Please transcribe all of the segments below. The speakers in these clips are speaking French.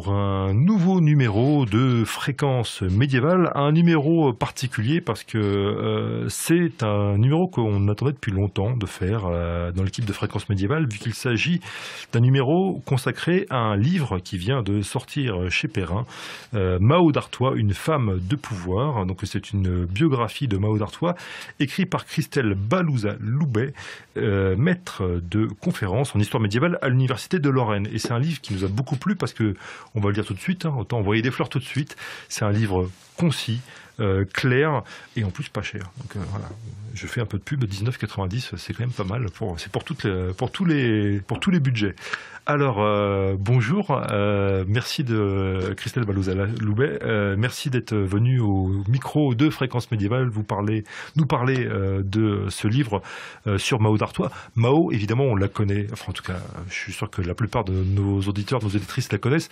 pour euh, fréquence médiévale a un numéro euh, particulier parce que euh, c'est un numéro qu'on attendait depuis longtemps de faire euh, dans l'équipe de fréquence médiévale, vu qu'il s'agit d'un numéro consacré à un livre qui vient de sortir chez Perrin, Mao d'Artois, une femme de pouvoir. Donc c'est une biographie de Mao d'Artois, écrite par Christelle Balouza-Loubet, maître de conférence en histoire médiévale à l'université de Lorraine. Et c'est un livre qui nous a beaucoup plu parce que, on va le dire tout de suite, hein, autant envoyer des fleurs tout de suite. C'est un livre concis, euh, clair et en plus pas cher. Donc euh, voilà, je fais un peu de pub, 19,90, c'est quand même pas mal. Pour, c'est pour, toutes pour, tous les, pour tous les budgets. Alors, euh, bonjour, merci de Christelle Balouzaloubet, merci d'être venue au micro de Fréquences médiévales, vous parler, nous parler de ce livre sur Mao d'Artois. Mao, évidemment, on la connaît, enfin en tout cas, je suis sûr que la plupart de nos auditeurs, nos auditrices la connaissent,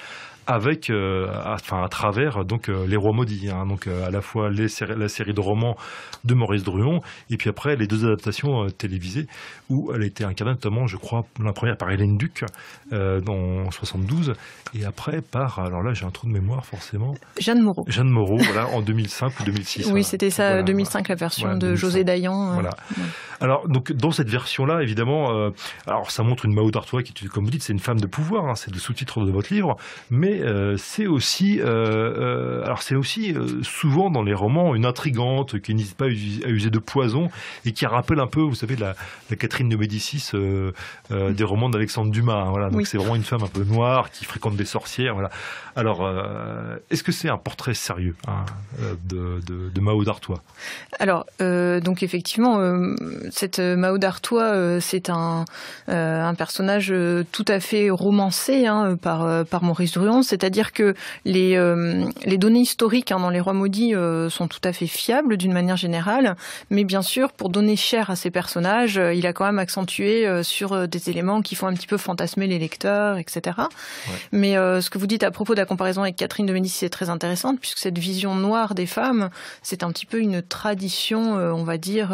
avec, à, enfin, à travers donc, les rois maudits, hein, donc à la fois la série de romans de Maurice Druon, et puis après les deux adaptations euh, télévisées, où elle a été incarnée notamment, je crois, la première par Hélène Duc en euh, 72, et après par, alors là j'ai un trou de mémoire forcément. Jeanne Moreau. Jeanne Moreau, voilà, en 2005 ou 2006. Oui, c'était ça, 2005, la version de José Dayan. Euh, voilà. Alors, donc, dans cette version-là, évidemment, alors ça montre une Mao d'Artois qui, comme vous dites, c'est une femme de pouvoir, hein, c'est le sous-titre de votre livre, mais c'est aussi, alors c'est aussi souvent dans les romans, une intrigante qui n'hésite pas à user de poison et qui rappelle un peu, vous savez, la, Catherine de Médicis euh, euh, des romans d'Alexandre Dumas. Hein, voilà. Donc c'est vraiment une femme un peu noire qui fréquente des sorcières. Voilà. Alors, euh, est-ce que c'est un portrait sérieux hein, de, Mao d'Artois Alors, donc effectivement, cette Mao d'Artois, c'est un, personnage tout à fait romancé hein, par, par Maurice Druon, c'est-à-dire que les, les données historiques dans les rois maudits euh, sont tout à fait fiables d'une manière générale, mais bien sûr, pour donner chair à ces personnages, euh, il a quand même accentué euh, sur des éléments qui font un petit peu fantasmer les lecteurs, etc. Mais ce que vous dites à propos de la comparaison avec Catherine de Médicis est très intéressante, puisque cette vision noire des femmes, c'est un petit peu une tradition, on va dire,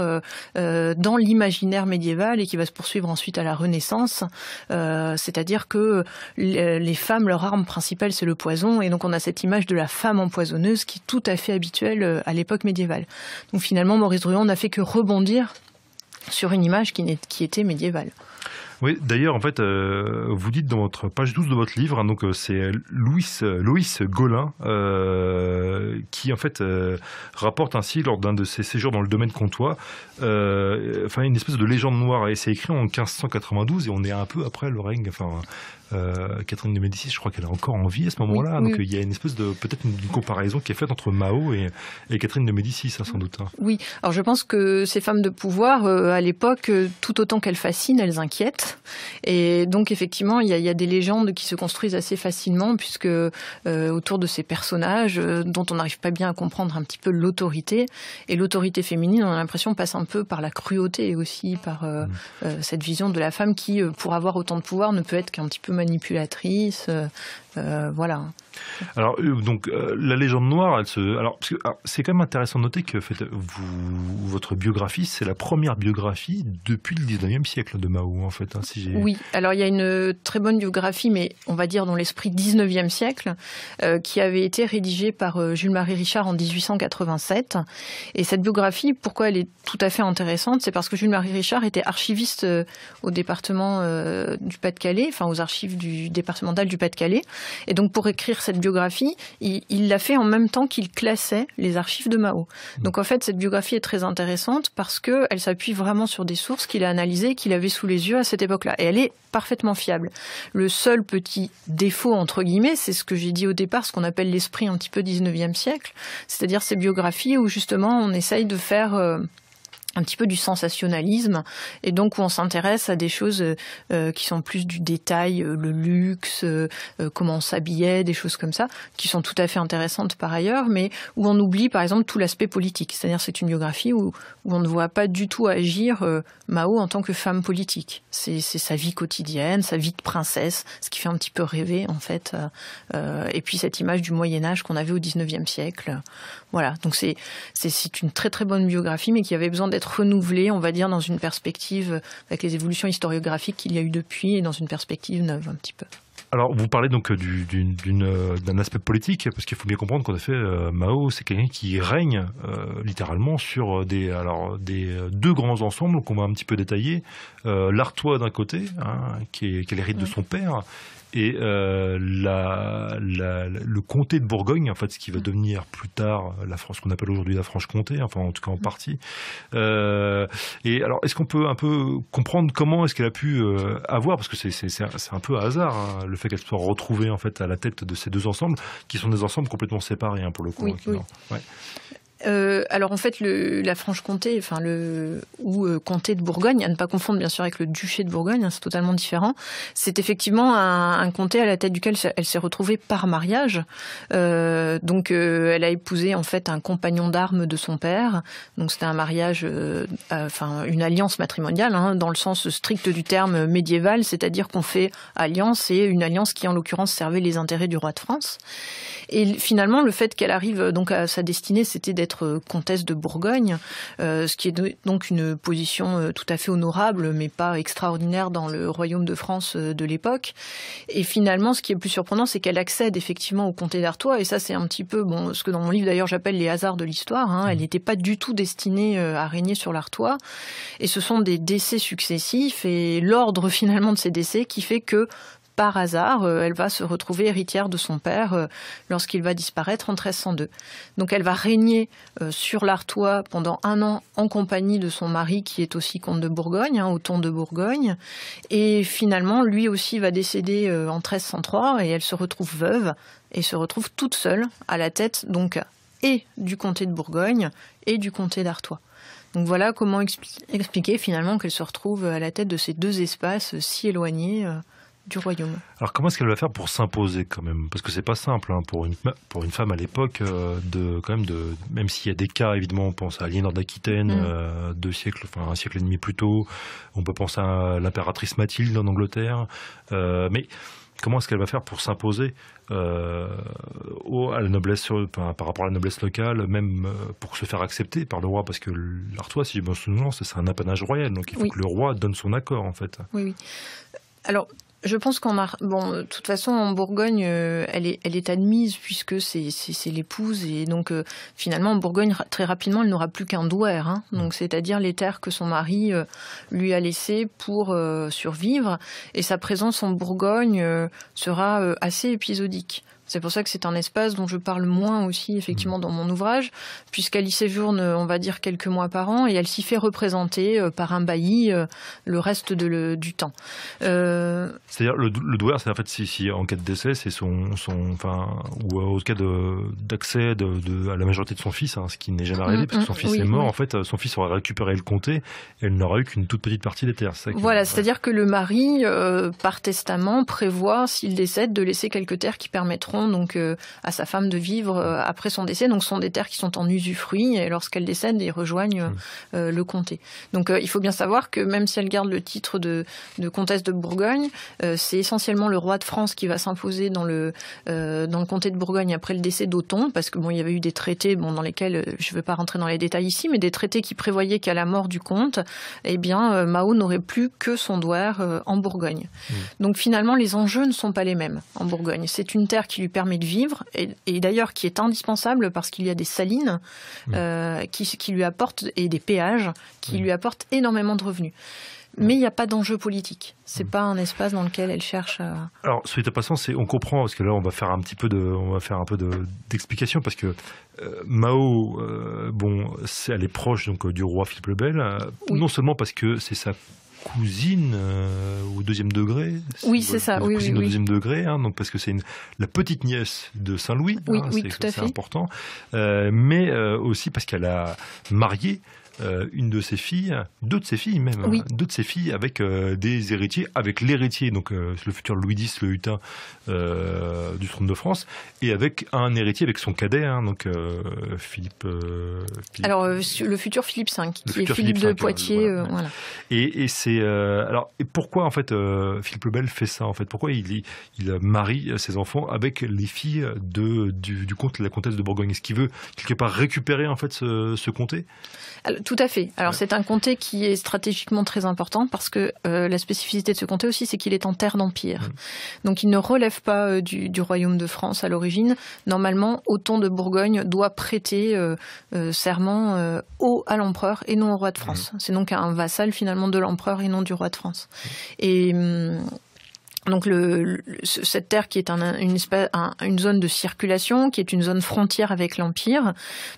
dans l'imaginaire médiéval et qui va se poursuivre ensuite à la Renaissance. C'est-à-dire que les femmes, leur arme principale, c'est le poison, et donc on a cette image de la femme empoisonneuse qui est tout à fait habituelle euh, à l'époque médiévale. Donc finalement, Maurice Druon n'a fait que rebondir sur une image qui, était médiévale. Oui, d'ailleurs, en fait, euh, vous dites dans votre page 12 de votre livre, hein, donc euh, c'est Louis, Loïs Golin qui en fait rapporte ainsi lors d'un de ses séjours dans le domaine comtois, enfin une espèce de légende noire. Et c'est écrit en 1592 et on est un peu après le règne, enfin euh, Catherine de Médicis, je crois qu'elle est encore en vie à ce moment-là. donc euh, il y a une espèce de peut-être une, comparaison qui est faite entre Mao et, Catherine de Médicis, hein, sans doute. Hein. Oui. Alors je pense que ces femmes de pouvoir, euh, à l'époque, tout autant qu'elles fascinent, elles inquiètent. Et donc effectivement, il y, a, des légendes qui se construisent assez facilement puisque autour de ces personnages, dont on n'arrive pas bien à comprendre un petit peu l'autorité et l'autorité féminine, on a l'impression passe un peu par la cruauté et aussi par mm. cette vision de la femme qui, pour avoir autant de pouvoir, ne peut être qu'un petit peu manipulatrice, euh, euh, voilà. Alors, euh, donc, euh, la légende noire, elle se. Alors, ah, c'est quand même intéressant de noter que votre biographie, c'est la première biographie depuis le 19e siècle de Mao, en fait. Hein, oui, alors il y a une euh, très bonne biographie, mais on va dire dans l'esprit 19e siècle, qui avait été rédigée par Jules-Marie Richard en 1887. Et cette biographie, pourquoi elle est tout à fait intéressante C'est parce que Jules-Marie Richard était archiviste au département du Pas-de-Calais, enfin aux archives du départemental du Pas-de-Calais. Et donc, pour écrire cette cette biographie, il l'a fait en même temps qu'il classait les archives de Mao. Mmh. Donc en fait, cette biographie est très intéressante parce qu'elle s'appuie vraiment sur des sources qu'il a analysées, qu'il avait sous les yeux à cette époque-là. Et elle est parfaitement fiable. Le seul petit défaut, entre guillemets, c'est ce que j'ai dit au départ, ce qu'on appelle l'esprit un petit peu 19e siècle, c'est-à-dire ces biographies où justement on essaye de faire... Euh, un petit peu du sensationnalisme et donc où on s'intéresse à des choses euh, euh, qui sont plus du détail, euh, le luxe, comment on s'habillait, des choses comme ça, qui sont tout à fait intéressantes par ailleurs, mais où on oublie par exemple tout l'aspect politique. C'est-à-dire c'est une biographie où, où, on ne voit pas du tout agir Mao en tant que femme politique. C'est sa vie quotidienne, sa vie de princesse, ce qui fait un petit peu rêver en fait. et puis cette image du Moyen Âge qu'on avait au 19e siècle, voilà, donc c'est une très très bonne biographie, mais qui avait besoin d'être renouvelée, on va dire, dans une perspective, avec les évolutions historiographiques qu'il y a eu depuis, et dans une perspective neuve un petit peu. Alors, vous parlez donc euh, euh, d'un aspect politique, parce qu'il faut bien comprendre qu'en effet, euh, Mao, c'est quelqu'un qui règne littéralement sur des, deux grands ensembles qu'on va un petit peu détailler. L'Artois d'un côté, hein, qui est, qui l'hérite de son père, et euh, la, la, le comté de Bourgogne, en fait, ce qui va mm. devenir plus tard euh, la France qu'on appelle aujourd'hui la Franche-Comté, enfin en tout cas en mm. partie. Euh, et alors, est-ce qu'on peut un peu comprendre comment est-ce qu'elle a pu euh, avoir, parce que c'est un, un peu à hasard hein, le fait qu'elle soit retrouvée en fait à la tête de ces deux ensembles, qui sont des ensembles complètement séparés hein, pour le coup. Hein, ouais. Euh, alors en fait, la Franche-Comté, enfin le ou euh, comté de Bourgogne, à ne pas confondre bien sûr avec le duché de Bourgogne, hein, c'est totalement différent. C'est effectivement un, comté à la tête duquel elle s'est retrouvée par mariage. Euh, donc elle a épousé en fait un compagnon d'armes de son père. Donc c'était un mariage, enfin une alliance matrimoniale hein, dans le sens strict du terme médiéval, c'est-à-dire qu'on fait alliance et une alliance qui en l'occurrence servait les intérêts du roi de France. Et finalement, le fait qu'elle arrive donc à sa destinée, c'était d'être comtesse de Bourgogne, euh, ce qui est donc une position euh, tout à fait honorable, mais pas extraordinaire dans le royaume de France euh, de l'époque. Et finalement, ce qui est plus surprenant, c'est qu'elle accède effectivement au comté d'Artois, et ça c'est un petit peu ce que dans mon livre d'ailleurs j'appelle les hasards de l'histoire. Hein. Elle mmh. n'était pas du tout destinée à régner sur l'Artois, et ce sont des décès successifs et l'ordre finalement de ces décès qui fait que par hasard, euh, elle va se retrouver héritière de son père euh, lorsqu'il va disparaître en 1302. Donc elle va régner euh, sur l'Artois pendant un an en compagnie de son mari qui est aussi comte de Bourgogne, hein, au ton de Bourgogne. Et finalement, lui aussi va décéder en 1303 et elle se retrouve veuve et se retrouve toute seule à la tête donc et du comté de Bourgogne et du comté d'Artois. Donc voilà comment expliquer finalement qu'elle se retrouve à la tête de ces deux espaces si éloignés du royaume. Alors comment est-ce qu'elle va faire pour s'imposer quand même Parce que c'est pas simple hein, pour, une, femme à l'époque, euh, de, quand même, de, même s'il y a des cas, évidemment, on pense à Aliénor d'Aquitaine, mm. euh, deux siècles, enfin un siècle et demi plus tôt, on peut penser à l'impératrice Mathilde en Angleterre, euh, mais comment est-ce qu'elle va faire pour s'imposer à la noblesse par rapport à la noblesse locale, même pour se faire accepter par le roi, parce que l'Artois, si je me c'est un apanage royal, donc il faut que le roi donne son accord en fait. Oui, oui. Alors, je pense qu'en bon, de toute façon, en Bourgogne, euh, elle, est, elle est admise puisque c'est, c'est, l'épouse et donc euh, finalement en Bourgogne très rapidement, elle n'aura plus qu'un douaire, hein. mm. donc c'est-à-dire les terres que son mari euh, lui a laissées pour survivre et sa présence en Bourgogne sera assez épisodique. C'est pour ça que c'est un espace dont je parle moins aussi, effectivement, mm. dans mon ouvrage, puisqu'elle y séjourne, on va dire, quelques mois par an, et elle s'y fait représenter euh, par un bailli euh, le reste du temps. Euh, c'est-à-dire, le, le c'est en fait, si, en cas de décès, c'est son, son, enfin, ou au cas d'accès de, à la majorité de son fils, hein, ce qui n'est jamais arrivé, mm, parce que son mm, fils est mort, en fait, son fils aurait récupéré le comté, et elle n'aura eu qu'une toute petite partie des terres. Voilà, c'est-à-dire que le mari, par testament, prévoit, s'il décède, de laisser quelques terres qui permettront donc euh, à sa femme de vivre euh, après son décès. Donc, ce sont des terres qui sont en usufruit et lorsqu'elle décède, ils rejoignent mmh. euh, le comté. Donc, il faut bien savoir que même si elle garde le titre de, comtesse de Bourgogne, c'est essentiellement le roi de France qui va s'imposer dans le dans le comté de Bourgogne après le décès d'Othon, parce que bon, il y avait eu des traités, bon, dans lesquels je ne vais pas rentrer dans les détails ici, mais des traités qui prévoyaient qu'à la mort du comte, eh bien, Mao n'aurait plus que son doigt en Bourgogne. Mmh. Donc finalement, les enjeux ne sont pas les mêmes en Bourgogne. C'est une terre qui lui permet de vivre, et, d'ailleurs qui est indispensable parce qu'il y a des salines mmh. euh, qui, lui apportent, et des péages, qui mmh. lui apportent énormément de revenus. Mais mmh. il n'y a pas d'enjeu politique. Ce n'est pas un espace dans lequel elle cherche à. Alors, suite à passant, on comprend parce que là, on va faire un petit peu de, on va faire un peu d'explication parce que euh, Mao, euh, bon, est, elle est proche donc du roi Philippe le Bel, non seulement parce que c'est sa cousine euh, au deuxième degré. Oui, c'est ça. Oui, cousine au deuxième degré, hein, donc parce que c'est la petite nièce de Saint Louis. Oui, hein, tout à fait. C'est important, euh, mais euh, aussi parce qu'elle a marié euh, une de ses filles, deux de ses filles même, hein, deux de ses filles avec euh, des héritiers, avec l'héritier, donc euh, le futur Louis X, le Hutin du trône de France, et avec un héritier, avec son cadet, hein, donc Philippe, Alors le futur Philippe V, qui est Philippe, de Poitiers. Voilà. Et, c'est alors et pourquoi en fait Philippe le Bel fait ça en fait Pourquoi il, il marie ses enfants avec les filles de du, du comte, la comtesse de Bourgogne Est-ce qu'il veut quelque part récupérer en fait ce, comté tout à fait. Alors c'est un comté qui est stratégiquement très important parce que euh, la spécificité de ce comté aussi, c'est qu'il est en terre d'empire. Mm. Donc il ne relève pas euh, du, royaume de France à l'origine. Normalement, Othon de Bourgogne doit prêter euh, serment au à l'empereur et non au roi de France. Mm. C'est donc un vassal finalement de l'empereur et non du roi de France. Mm. Et hum, donc cette terre qui est une, zone de circulation, qui est une zone frontière avec l'Empire,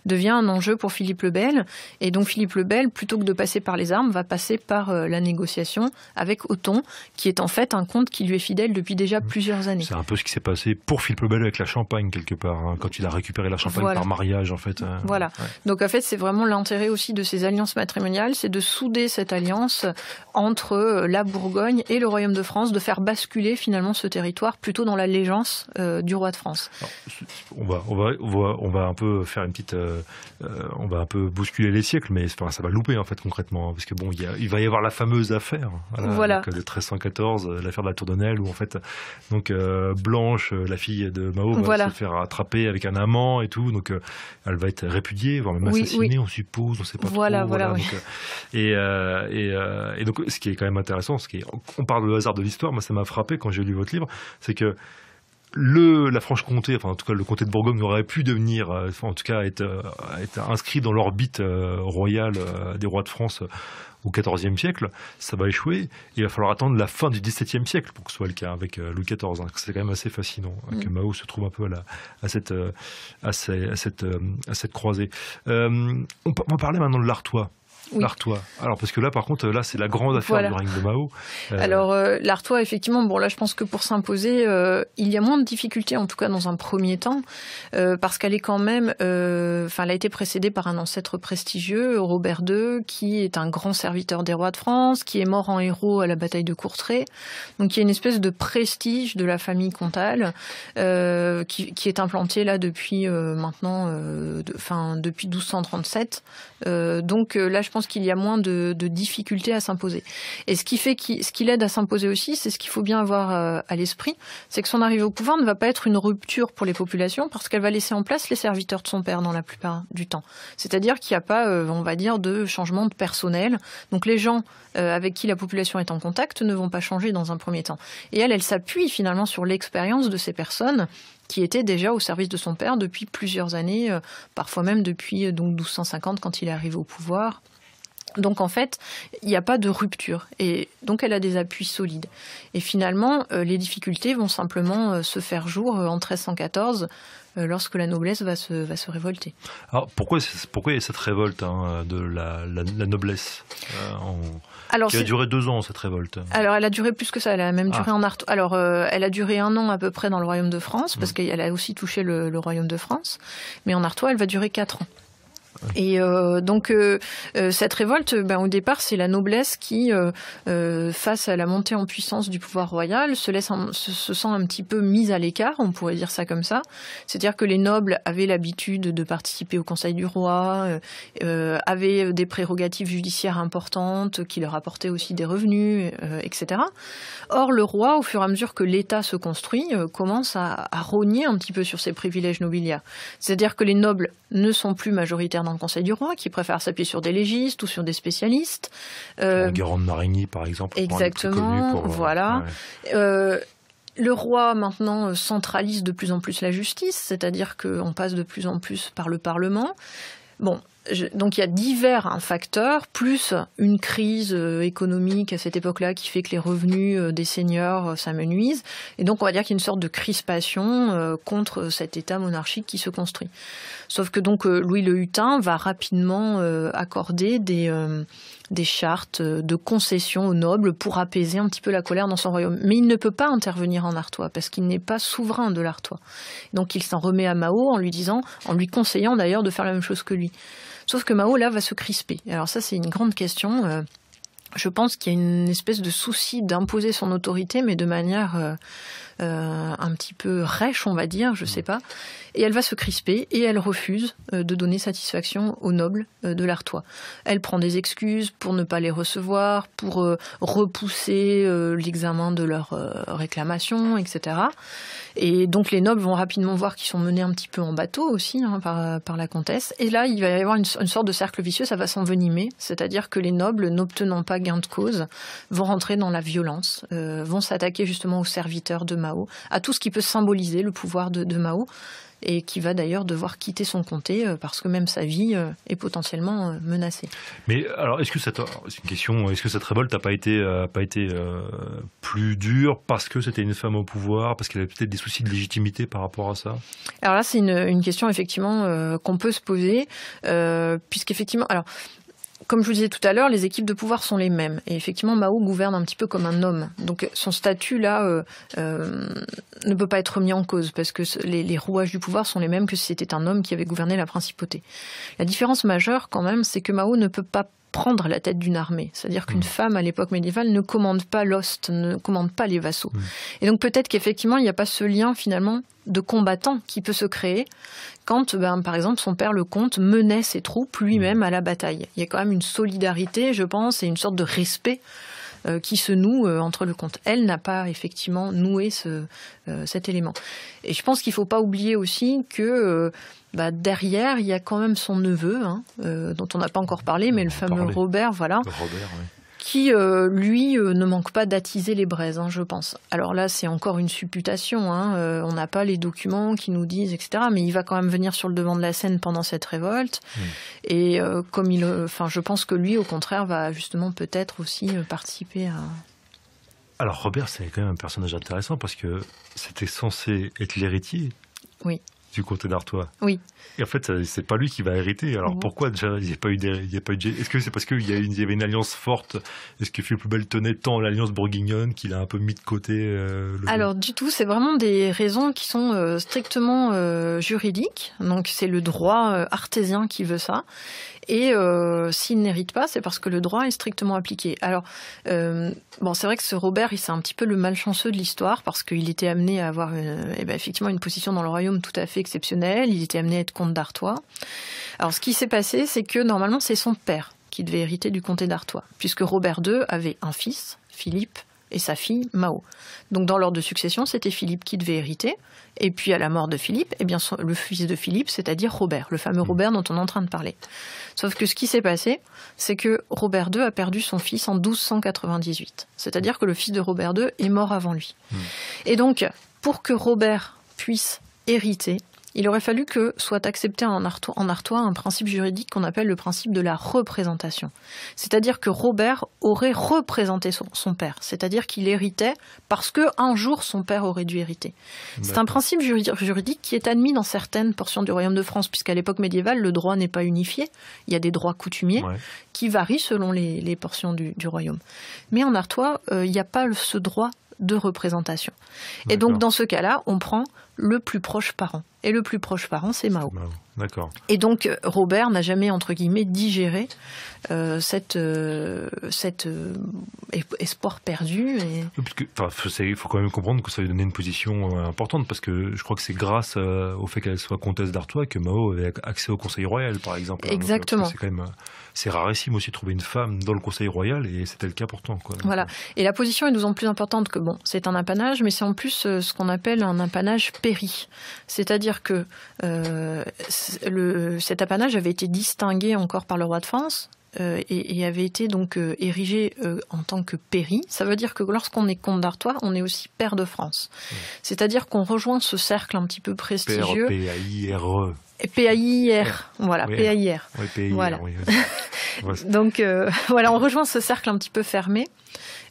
devient un enjeu pour Philippe le Bel. Et donc Philippe le Bel, plutôt que de passer par les armes, va passer par euh, la négociation avec Othon, qui est en fait un comte qui lui est fidèle depuis déjà mmh. plusieurs années. C'est un peu ce qui s'est passé pour Philippe le Bel avec la Champagne quelque part, hein, quand il a récupéré la Champagne par mariage en fait. Hein. voilà. Donc en fait c'est vraiment l'intérêt aussi de ces alliances matrimoniales, c'est de souder cette alliance entre euh, la Bourgogne et le Royaume de France, de faire basculer finalement ce territoire plutôt dans l'allégeance euh, du roi de France on, va, on, va, un peu faire une petite. Euh, euh, on va un peu bousculer les siècles, mais ça va louper en fait concrètement. Hein, parce que bon, il, va y avoir la fameuse affaire hein, voilà. de 1314, l'affaire de la Tour de où en fait, donc, Blanche, la fille de Mao, va se faire attraper avec un amant et tout. Donc elle va être répudiée, voire même assassinée, on suppose, on sait pas trop. Voilà, et, et, donc, ce qui est quand même intéressant, ce qui est, on parle de hasard de l'histoire, moi ça m'a frappé quand j'ai lu votre livre, c'est que le, la Franche-Comté, enfin en tout cas le comté de Bourgogne aurait pu devenir, euh, en tout cas être, euh, être inscrit dans l'orbite euh, royale des rois de France au XIVe siècle, ça va échouer. Il va falloir attendre la fin du XVIIe siècle pour que ce soit le cas avec Louis XIV. Hein, c'est quand même assez fascinant hein, que mm. Mao se trouve un peu à, à, cette, à, cette, à cette, croisée. on, on va parler maintenant de l'Artois l'Artois. Alors parce que là, par contre, là, c'est la grande affaire du règne de Mao. Euh, Alors euh, l'Artois, effectivement, bon là, je pense que pour s'imposer, euh, il y a moins de difficultés, en tout cas dans un premier temps, parce qu'elle est quand même, enfin, elle a été précédée par un ancêtre prestigieux, Robert II, qui est un grand serviteur des rois de France, qui est mort en héros à la bataille de Courtrai. Donc il y a une espèce de prestige de la famille comtale qui, est implantée là depuis maintenant, enfin, depuis 1237. donc là, je pense qu'il y a moins de, difficultés à s'imposer. Et ce qui fait ce qui l'aide à s'imposer aussi, c'est ce qu'il faut bien avoir euh, à l'esprit, c'est que son arrivée au pouvoir ne va pas être une rupture pour les populations parce qu'elle va laisser en place les serviteurs de son père dans la plupart du temps. C'est-à-dire qu'il n'y a pas, euh, on va dire, de changement de personnel. Donc les gens euh, avec qui la population est en contact ne vont pas changer dans un premier temps. Et elle, elle s'appuie finalement sur l'expérience de ces personnes qui étaient déjà au service de son père depuis plusieurs années, parfois même depuis donc 1250 quand il arrive au pouvoir. Donc en fait, il n'y a pas de rupture et donc elle a des appuis solides. Et finalement, euh, les difficultés vont simplement euh, se faire jour euh, en 1314 lorsque la noblesse va se, révolter. Alors pourquoi, il y a cette révolte hein, de la, noblesse qui a duré deux ans cette révolte Alors elle a duré plus que ça, elle a même ah. duré en Artois. Alors elle a duré un an à peu près dans le royaume de France parce mmh. qu'elle a aussi touché le royaume de France, mais en Artois elle va durer quatre ans. Et euh, donc euh, euh, cette révolte, ben, au départ, c'est la noblesse qui, face à la montée en puissance du pouvoir royal, se se, sent un petit peu mise à l'écart. On pourrait dire ça comme ça. C'est-à-dire que les nobles avaient l'habitude de participer au conseil du roi, avaient des prérogatives judiciaires importantes qui leur apportaient aussi des revenus, etc. Or, le roi, au fur et à mesure que l'État se construit, commence à, rogner un petit peu sur ses privilèges nobiliaires. C'est-à-dire que les nobles ne sont plus majoritaires Conseil du roi, qui préfère s'appuyer sur des légistes ou sur des spécialistes. Euh, de Marigny, par exemple. Exactement, euh, voilà. Euh, le roi maintenant euh, centralise de plus en plus la justice, c'est-à-dire qu'on passe de plus en plus par le Parlement. Bon, donc il y a divers hein, facteurs, plus une crise économique à cette époque-là qui fait que les revenus des seigneurs s'amenuisent. Et donc on va dire qu'il y a une sorte de crispation contre cet État monarchique qui se construit. Sauf que donc euh, Louis le Hutin va rapidement euh, accorder des, euh, chartes de concession aux nobles pour apaiser un petit peu la colère dans son royaume. Mais il ne peut pas intervenir en Artois parce qu'il n'est pas souverain de l'Artois. Donc il s'en remet à Mao en lui disant, en lui conseillant d'ailleurs de faire la même chose que lui. Sauf que Mao là va se crisper. Alors ça c'est une grande question je pense qu'il y a une espèce de souci d'imposer son autorité, mais de manière euh, un petit peu rêche, on va dire, je mm. sais pas. Et elle va se crisper et elle refuse euh, de donner satisfaction aux nobles euh, de l'Artois. Elle prend des excuses pour ne pas les recevoir, pour repousser l'examen de leurs réclamations, etc. Et donc les nobles vont rapidement voir qu'ils sont menés un petit peu en bateau aussi hein, par, la comtesse. Et là, il va y avoir une, sorte de cercle vicieux, ça va s'envenimer, c'est-à-dire que les nobles, n'obtenant pas gain de cause, vont rentrer dans la violence, vont s'attaquer justement aux serviteurs de Mao à tout ce qui peut symboliser le pouvoir de, Mao, et qui va d'ailleurs devoir quitter son comté euh, parce que même sa vie euh, est potentiellement euh, menacée. Mais alors, est-ce que cette, question, est-ce que cette révolte n'a pas été, pas été plus dure parce que c'était une femme au pouvoir, parce qu'elle avait peut-être des soucis de légitimité par rapport à ça Alors là, c'est une, question effectivement qu'on peut se poser, euh, puisqu'effectivement, alors comme je vous disais tout à l'heure, les équipes de pouvoir sont les mêmes. Et effectivement, Mao gouverne un petit peu comme un homme. Donc son statut, là, euh, euh, ne peut pas être mis en cause, parce que les, les rouages du pouvoir sont les mêmes que si c'était un homme qui avait gouverné la principauté. La différence majeure, quand même, c'est que Mao ne peut pas prendre la tête d'une armée. C'est-à-dire qu'une mm. femme à l'époque médiévale ne commande pas l'ost, ne commande pas les vassaux. Mm. Et donc peut-être qu'effectivement, il n'y a pas ce lien finalement de combattant qui peut se créer quand, ben, par exemple, son père le comte menait ses troupes lui-même mm. à la bataille. Il y a quand même une solidarité, je pense, et une sorte de respect euh, qui se noue euh, entre le comte. Elle n'a pas effectivement noué euh, cet élément. Et je pense qu'il ne faut pas oublier aussi que bah, derrière, il y a quand même son neveu, hein, euh, dont on n'a pas encore parlé, mais le fameux Robert, voilà. Robert, oui. Qui, euh, lui, euh, ne manque pas d'attiser les braises, hein, je pense. Alors là, c'est encore une supputation. Hein, on n'a pas les documents qui nous disent, etc. Mais il va quand même venir sur le devant de la scène pendant cette révolte. Hmm. Et comme il, enfin, je pense que lui, au contraire, va justement peut-être aussi participer à. Alors Robert, c'est quand même un personnage intéressant parce que c'était censé être l'héritier. Oui du côté d'Artois. Oui. Et en fait, c'est pas lui qui va hériter. Alors mhm. pourquoi déjà il n'y a pas eu, Est-ce que c'est parce qu'il y, avait une alliance forte Est-ce que Philippe le tenait tant l'alliance bourguignonne qu'il a un peu mis de côté euh, Alors du tout, c'est vraiment des raisons qui sont euh, strictement euh, juridiques. Donc c'est le droit artésien qui veut ça. Et s'il n'hérite pas, c'est parce que le droit est strictement appliqué. Alors bon, c'est vrai que ce Robert, il c'est un petit peu le malchanceux de l'histoire parce qu'il était amené à avoir, eh ben, effectivement, une position dans le royaume tout à fait exceptionnelle. Il était amené à être comte d'Artois. Alors ce qui s'est passé, c'est que normalement c'est son père qui devait hériter du comté d'Artois, puisque Robert II avait un fils, Philippe, et sa fille Mao. Donc dans l'ordre de succession, c'était Philippe qui devait hériter. Et puis à la mort de Philippe, eh bien le fils de Philippe, c'est-à-dire Robert, le fameux Robert dont on est en train de parler. Sauf que ce qui s'est passé, c'est que Robert II a perdu son fils en 1298. C'est-à-dire que le fils de Robert II est mort avant lui. Mmh. Et donc, pour que Robert puisse hériter, il aurait fallu que soit accepté en Artois, un principe juridique qu'on appelle le principe de la représentation. C'est-à-dire que Robert aurait représenté son, père, c'est-à-dire qu'il héritait parce qu'un un jour son père aurait dû hériter. C'est un principe juridique qui est admis dans certaines portions du royaume de France, puisqu'à l'époque médiévale, le droit n'est pas unifié. Il y a des droits coutumiers qui varient selon les, portions du, royaume. Mais en Artois, euh, il n'y a pas ce droit de représentation. Et donc dans ce cas-là, on prend le plus proche parent. Et le plus proche parent, c'est Mao. D'accord. Et donc Robert n'a jamais entre guillemets digéré euh, cet euh, euh, espoir perdu. Et... il faut quand même comprendre que ça lui donnait une position importante parce que je crois que c'est grâce au fait qu'elle soit comtesse d'Artois que Mao avait accès au Conseil royal, par exemple. Hein, Exactement. C'est quand même c'est rarissime aussi de trouver une femme dans le Conseil royal, et c'était le cas pourtant. Voilà. Et la position est d'autant plus importante que, bon, c'est un apanage, mais c'est en plus euh, ce qu'on appelle un apanage péri. C'est-à-dire que euh, le, cet apanage avait été distingué encore par le roi de France, euh, et, avait été donc érigé en tant que péri. Ça veut dire que lorsqu'on est comte d'Artois, on est aussi pair de France. C'est-à-dire qu'on rejoint ce cercle un petit peu prestigieux. P-A-I-R-E. r voilà, oui, PAIR. voilà. Donc euh, voilà, on rejoint ce cercle un petit peu fermé,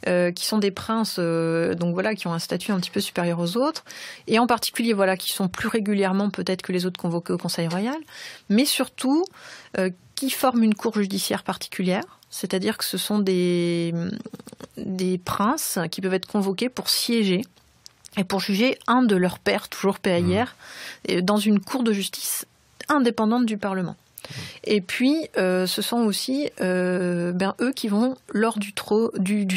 euh, qui sont des princes, euh, qui ont un statut un petit peu supérieur aux autres, et en particulier voilà, qui sont plus régulièrement peut-être que les autres convoqués au Conseil royal, mais surtout qui forment une cour judiciaire particulière. C'est-à-dire que ce sont des, princes qui peuvent être convoqués pour siéger et pour juger un de leurs pairs, toujours pair, mmh. dans une cour de justice indépendante du Parlement. Et puis, euh, ce sont aussi euh, ben, eux qui vont, lors du,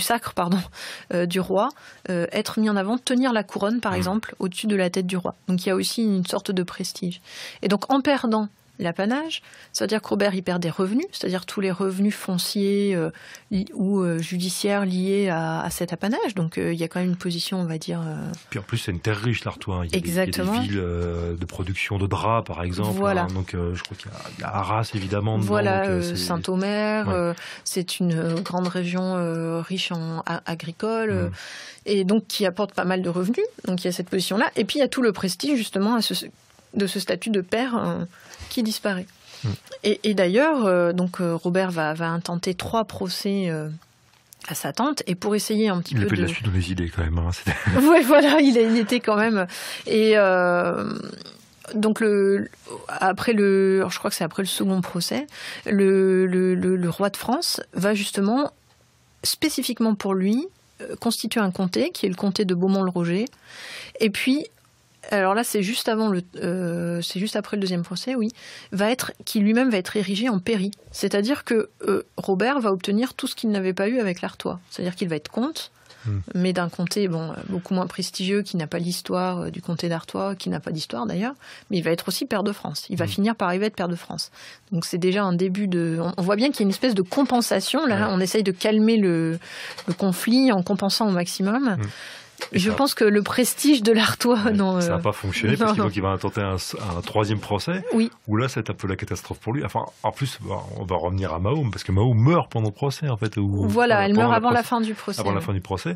sacre euh, du roi, être mis en avant, tenir la couronne, par mmh. exemple, au-dessus de la tête du roi. Donc il y a aussi une sorte de prestige. Et donc, en perdant l'apanage. cest à dire Robert y perd des revenus, c'est-à-dire tous les revenus fonciers euh, ou euh, judiciaires liés à, cet apanage. Donc euh, il y a quand même une position, on va dire. Puis en plus, c'est une terre riche, l'Artois. Hein. Il, y a des, villes de production de draps, par exemple. Voilà. Hein. Donc je crois qu'il y, a Arras, évidemment. voilà, Saint-Omer. c'est une grande région riche en agricole mm. et donc qui apporte pas mal de revenus. Donc il y a cette position-là. Et puis il y a tout le prestige, justement, à ce de ce statut de père euh, qui disparaît. Mm. Et, d'ailleurs, euh, donc euh, Robert va, va intenter trois procès à sa tante et pour essayer un petit il peu, peu de... de la suite de idées quand même. Hein, oui, voilà, il, était quand même. Et donc le après le, je crois que c'est après le second procès, le, roi de France va justement spécifiquement pour lui constituer un comté qui est le comté de Beaumont-le-Roger et puis alors là, c'est juste avant euh, c'est juste après le deuxième procès, oui, va être qui lui-même va être érigé en péri. C'est-à-dire que euh, Robert va obtenir tout ce qu'il n'avait pas eu avec l'Artois. C'est-à-dire qu'il va être comte, hmm. mais d'un comté bon euh, beaucoup moins prestigieux, qui n'a pas l'histoire du comté d'Artois, qui n'a pas d'histoire d'ailleurs, mais il va être aussi père de France. Il va hmm. finir par arriver à être pair de France. Donc c'est déjà un début de. On, voit bien qu'il y a une espèce de compensation. Là, on essaye de calmer le, conflit en compensant au maximum. Hmm. Je pense que le prestige de l'Artois, non. Ça n'a euh, pas fonctionné parce qu'il va tenter un, troisième procès. Oui. Où là, c'est un peu la catastrophe pour lui. Enfin, en plus, bah, on va revenir à Mao parce que Mao meurt pendant le procès, en fait. voilà, elle meurt avant la, fin du procès. Avant la fin du procès.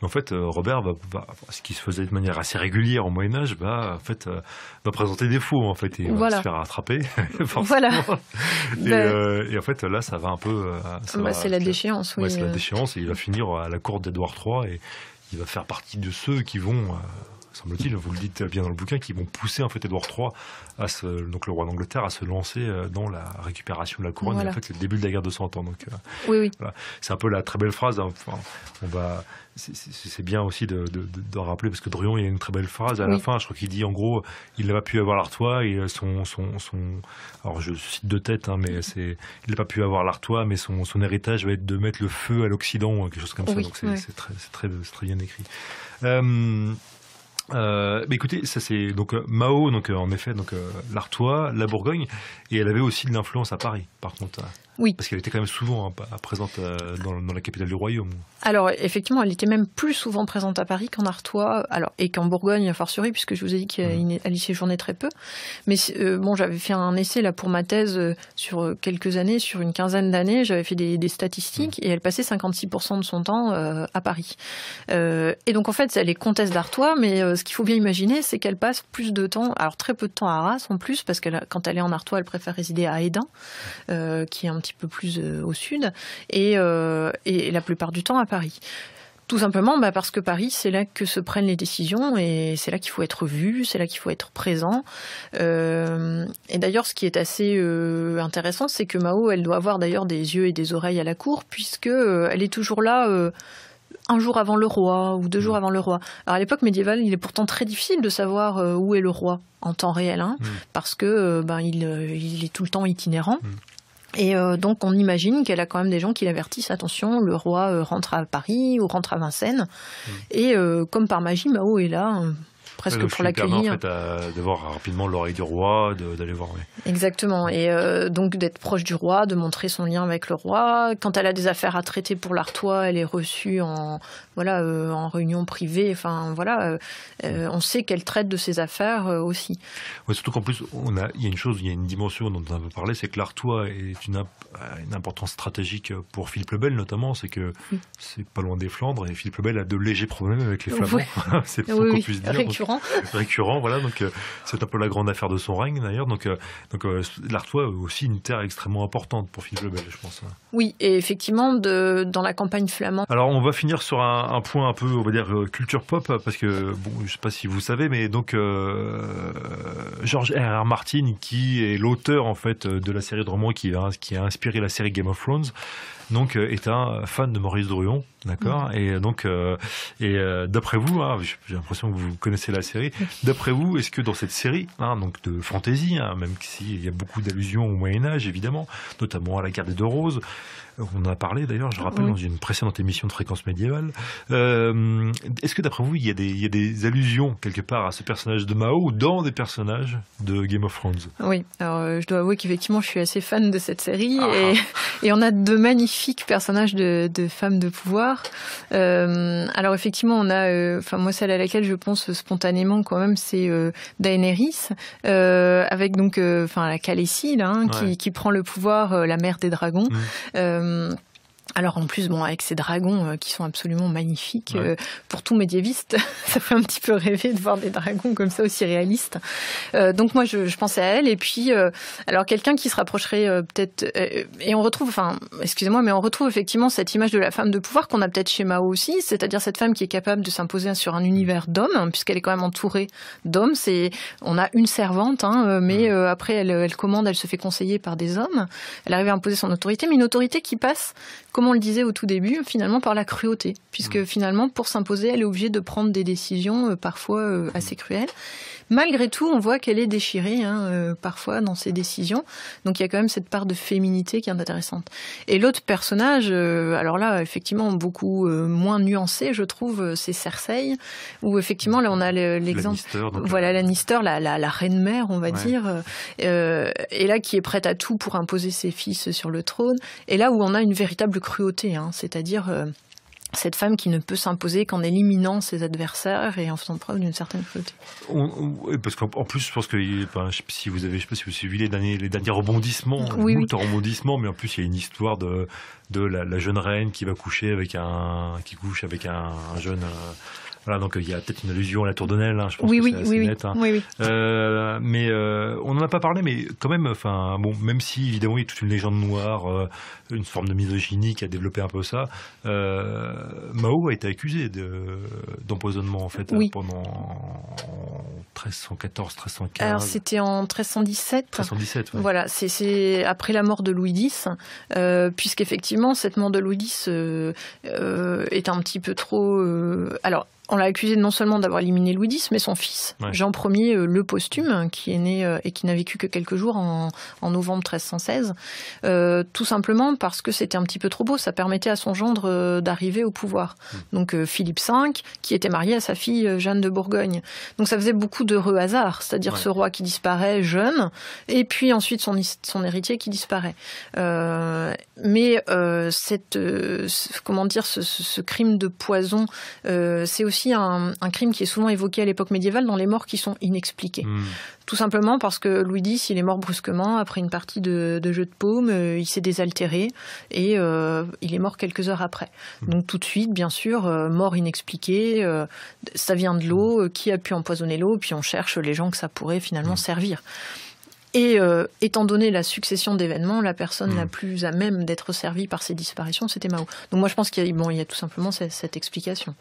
Mais en fait, euh, Robert, va, ce qui se faisait de manière assez régulière au Moyen Âge, va en fait euh, va présenter des faux, en fait, et va se faire attraper. voilà. Et, bah. en fait, là, ça va un peu. Bah, c'est la déchéance. Oui. c'est la déchéance et il va finir à la cour d'Édouard III et il va faire partie de ceux qui vont euh, semble-t-il, vous le dites bien dans le bouquin, qui vont pousser en fait Édouard III, à donc le roi d'Angleterre, à se lancer euh, dans la récupération de la couronne. en fait, le début de la guerre de Cent Ans. Donc, euh, oui, oui. c'est un peu la très belle phrase. Hein. Enfin, on va, c'est bien aussi de, rappeler parce que Druon, il y a une très belle phrase à la fin. Je crois qu'il dit en gros, il n'a pas pu avoir l'Artois et son, son, son, alors je cite de tête, hein, mais c'est, il n'a pas pu avoir l'Artois, mais son, son héritage va être de mettre le feu à l'Occident, hein, quelque chose comme ça. donc c'est très, très, bien écrit. Euh, euh, écoutez, ça c'est donc euh, Mao, donc euh, en effet, donc euh, l'Artois, la Bourgogne, et elle avait aussi de l'influence à Paris, par contre. Oui. Parce qu'elle était quand même souvent hein, présente euh, dans, la capitale du royaume. Alors, effectivement, elle était même plus souvent présente à Paris qu'en Artois, alors, et qu'en Bourgogne, à fortiori, puisque je vous ai dit qu'elle mmh. y séjournait très peu. Mais euh, bon, j'avais fait un essai là pour ma thèse euh, sur quelques années, sur une quinzaine d'années, j'avais fait des, statistiques, mmh. et elle passait 56% de son temps à Paris. et donc, en fait, elle est comtesse d'Artois, mais ce qu'il faut bien imaginer, c'est qu'elle passe plus de temps, alors très peu de temps à Arras en plus, parce que quand elle est en Artois, elle préfère résider à Édin, qui est un petit peu plus euh, au sud, et, euh, et la plupart du temps à Paris. Tout simplement bah, parce que Paris, c'est là que se prennent les décisions et c'est là qu'il faut être vu, c'est là qu'il faut être présent. Euh, et d'ailleurs, ce qui est assez intéressant, c'est que Mao, elle doit avoir d'ailleurs des yeux et des oreilles à la cour, puisque elle est toujours là un jour avant le roi ou deux jours mm. avant le roi. Alors à l'époque médiévale, il est pourtant très difficile de savoir où est le roi en temps réel, hein, mm. parce que bah, il, il, est tout le temps itinérant. Mm. Et euh, donc on imagine qu'elle a quand même des gens qui l'avertissent, attention, le roi euh, rentre à Paris ou rentre à Vincennes. Mmh. Et euh, comme par magie, Mao est là, hein presque pour l'accueillir. En fait, de voir rapidement l'oreille du roi, d'aller voir. Exactement. Et euh, donc d'être proche du roi, de montrer son lien avec le roi. Quand elle a des affaires à traiter pour l'Artois, elle est reçue en voilà euh, en réunion privée. Enfin voilà, euh, on sait qu'elle traite de ses affaires aussi. surtout qu'en plus, il y a une chose, il y a une dimension dont on a parlé, c'est que l'Artois est une, une, importance stratégique pour Philippe le Bel notamment, c'est que c'est pas loin des Flandres et Philippe le Bel a de légers problèmes avec les Flamands. c'est oui, qu'on dire. récurrent. voilà. Donc euh, c'est un peu la grande affaire de son règne d'ailleurs. Donc, euh, donc euh, l'Artois aussi une terre extrêmement importante pour Philippe Lebel, je pense. Hein. Oui, et effectivement dans la campagne flamande. Alors on va finir sur un, point un peu, on va dire culture pop, hein, parce que bon, je sais pas si vous savez, mais donc George R. R. Martin qui est l'auteur en fait de la série de romans qui a inspiré la série Game of Thrones donc euh, est un fan de Maurice Druon, d'accord mm. Et euh, donc, euh, et d'après vous, hein, j'ai l'impression que vous connaissez la série. D'après vous, est-ce que dans cette série, hein, donc de fantasy hein, même s'il y a beaucoup d'allusions au Moyen Âge, évidemment, notamment à la guerre des deux roses, on en a parlé d'ailleurs, je rappelle, dans une précédente émission de Fréquence médiévale. Est-ce que d'après vous, il y, a des, allusions quelque part à ce personnage de Mao dans des personnages de Game of Thrones Oui, alors je dois avouer qu'effectivement, je suis assez fan de cette série ah. et, et, on a de magnifiques personnage de, de femme de pouvoir. Euh, alors effectivement, on a, euh, enfin moi celle à laquelle je pense spontanément quand même, c'est euh, Daenerys, avec donc, enfin la Khaleesi hein, qui, prend le pouvoir, la mère des dragons. Mmh. Alors en plus, bon, avec ces dragons euh, qui sont absolument magnifiques, euh, pour tout médiéviste, ça fait un petit peu rêver de voir des dragons comme ça aussi réalistes. Euh, donc moi, je, je, pensais à elle. Et puis, alors quelqu'un qui se rapprocherait peut-être, et on retrouve, enfin, excusez-moi, mais on retrouve effectivement cette image de la femme de pouvoir qu'on a peut-être chez Mao aussi, c'est-à-dire cette femme qui est capable de s'imposer sur un univers d'hommes, hein, puisqu'elle est quand même entourée d'hommes. C'est, on a une servante, hein, mais mm. après, elle, commande, elle se fait conseiller par des hommes. Elle arrive à imposer son autorité, mais une autorité qui passe on le disait au tout début, finalement par la cruauté, puisque mm. finalement pour s'imposer, elle est obligée de prendre des décisions euh, parfois euh, assez cruelles. Malgré tout, on voit qu'elle est déchirée hein, euh, parfois dans ses décisions. Donc il y a quand même cette part de féminité qui est intéressante. Et l'autre personnage, euh, alors là, effectivement, beaucoup euh, moins nuancé, je trouve, c'est Cersei, où effectivement, là, on a l'exemple. Voilà, Lannister, la, la, la reine-mère, on va dire, et là, qui est prête à tout pour imposer ses fils sur le trône. Et là où on a une véritable cruauté, hein, c'est-à-dire cette femme qui ne peut s'imposer qu'en éliminant ses adversaires et en faisant preuve d'une certaine faute. parce qu'en plus, je pense que si vous avez, je sais pas si vous les derniers, les derniers rebondissements, rebondissements, mais en plus il y a une histoire de, de la, jeune reine qui va coucher avec un, qui couche avec un, jeune. Euh, voilà, donc euh, il y a peut-être une allusion à la tour de Nel, hein, je pense que c'est assez oui, net. Hein. Oui, oui. Euh, mais euh, on n'en a pas parlé, mais quand même, enfin, bon, même si évidemment il y a toute une légende noire, une forme de misogynie qui a développé un peu ça, Mao a été accusé d'empoisonnement en fait hein, pendant 1314, 1315. Alors c'était en 1317. 1317, Voilà, c'est après la mort de Louis X, puisqu'effectivement cette mort de Louis X est un petit peu trop. alors on l'a accusé non seulement d'avoir éliminé Louis X, mais son fils, Jean Ier, euh, le posthume, qui est né euh, et qui n'a vécu que quelques jours en, en novembre 1316, euh, tout simplement parce que c'était un petit peu trop beau, ça permettait à son gendre d'arriver au pouvoir. Hmm. Donc Philippe V, qui était marié à sa fille Jeanne de Bourgogne. Donc ça faisait beaucoup d'heureux hasards, c'est-à-dire ce roi qui disparaît jeune, et puis ensuite son, héritier qui disparaît. mais cette, comment dire, ce, ce, crime de poison, c'est aussi aussi un, crime qui est souvent évoqué à l'époque médiévale dans les morts qui sont inexpliquées. Hmm. Tout simplement parce que Louis X, il est mort brusquement après une partie de, jeu de paume, euh, il s'est désaltéré et euh, il est mort quelques heures après. Hmm. Donc tout de suite, bien sûr, euh, mort inexpliquée, ça vient de l'eau, qui a pu empoisonner l'eau, puis on cherche les gens que ça pourrait finalement hmm. servir. Et étant donné la succession d'événements, la personne la plus à même d'être servie par ces disparitions, c'était Mao. Donc moi, je pense qu'il y, a, bon, y a tout simplement cette explication.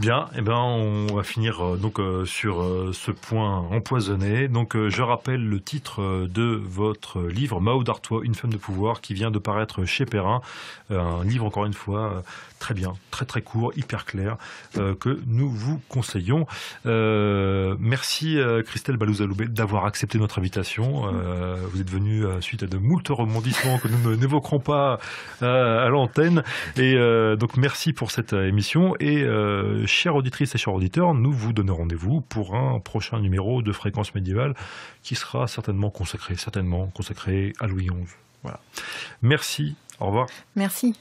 Bien, eh ben on va finir euh, donc euh, sur euh, ce point empoisonné. Donc je rappelle le titre de votre livre Mao d'Artois, une femme de pouvoir, qui vient de paraître chez Perrin. Un livre encore une fois très bien, très très court, hyper clair, que nous vous conseillons. merci Christelle Balouzaloubet d'avoir accepté notre invitation. vous êtes venue suite à de moult rebondissements que nous n'évoquerons pas à l'antenne. Et donc merci pour cette émission et chères auditrices et chers auditeurs, nous vous donnons rendez-vous pour un prochain numéro de Fréquence médiévale qui sera certainement consacré, certainement consacré à Louis XI. Voilà. Merci. Au revoir. Merci.